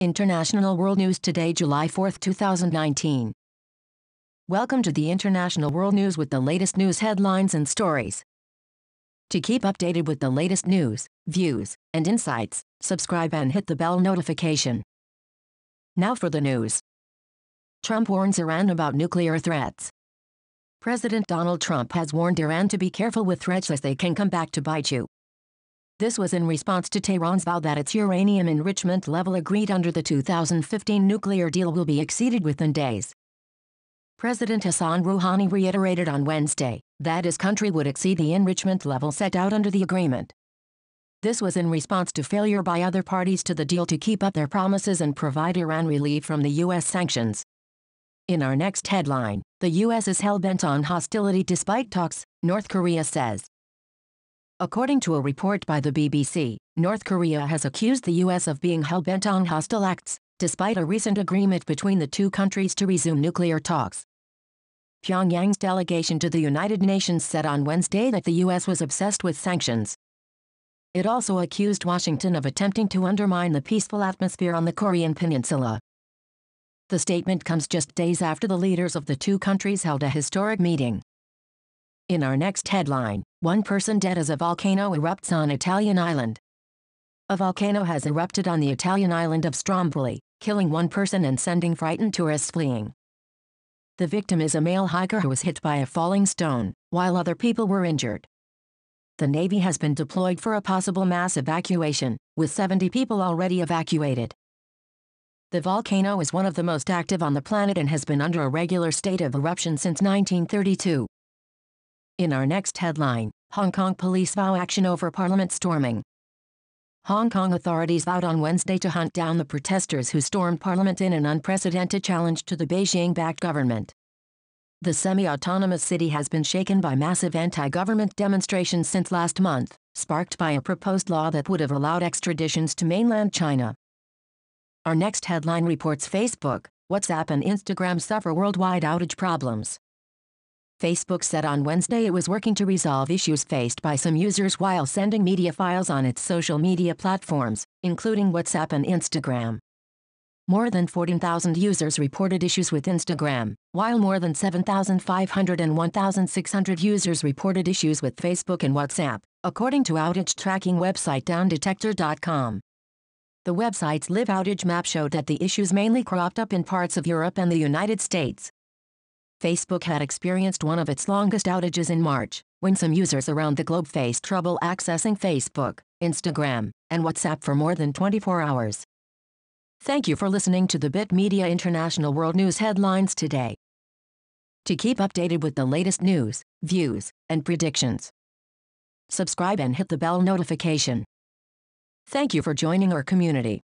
International World News Today, July 4, 2019. Welcome to the International World News with the latest news headlines and stories. To keep updated with the latest news, views, and insights, subscribe and hit the bell notification. Now for the news. Trump warns Iran about nuclear threats. President Donald Trump has warned Iran to be careful with threats as they can come back to bite you. This was in response to Tehran's vow that its uranium enrichment level agreed under the 2015 nuclear deal will be exceeded within days. President Hassan Rouhani reiterated on Wednesday that his country would exceed the enrichment level set out under the agreement. This was in response to failure by other parties to the deal to keep up their promises and provide Iran relief from the U.S. sanctions. In our next headline, the U.S. is hell-bent on hostility despite talks, North Korea says. According to a report by the BBC, North Korea has accused the U.S. of being hell-bent on hostile acts, despite a recent agreement between the two countries to resume nuclear talks. Pyongyang's delegation to the United Nations said on Wednesday that the U.S. was obsessed with sanctions. It also accused Washington of attempting to undermine the peaceful atmosphere on the Korean peninsula. The statement comes just days after the leaders of the two countries held a historic meeting. In our next headline, one person dead as a volcano erupts on Italian island. A volcano has erupted on the Italian island of Stromboli, killing one person and sending frightened tourists fleeing. The victim is a male hiker who was hit by a falling stone, while other people were injured. The Navy has been deployed for a possible mass evacuation, with 70 people already evacuated. The volcano is one of the most active on the planet and has been under a regular state of eruption since 1932. In our next headline, Hong Kong police vow action over parliament storming. Hong Kong authorities vowed on Wednesday to hunt down the protesters who stormed parliament in an unprecedented challenge to the Beijing-backed government. The semi-autonomous city has been shaken by massive anti-government demonstrations since last month, sparked by a proposed law that would have allowed extraditions to mainland China. Our next headline reports Facebook, WhatsApp and Instagram suffer worldwide outage problems. Facebook said on Wednesday it was working to resolve issues faced by some users while sending media files on its social media platforms, including WhatsApp and Instagram. More than 14,000 users reported issues with Instagram, while more than 7,500 and 1,600 users reported issues with Facebook and WhatsApp, according to outage tracking website downdetector.com. The website's live outage map showed that the issues mainly cropped up in parts of Europe and the United States, Facebook had experienced one of its longest outages in March, when some users around the globe faced trouble accessing Facebook, Instagram, and WhatsApp for more than 24 hours. Thank you for listening to the Bit Media International World News headlines today. To keep updated with the latest news, views, and predictions, subscribe and hit the bell notification. Thank you for joining our community.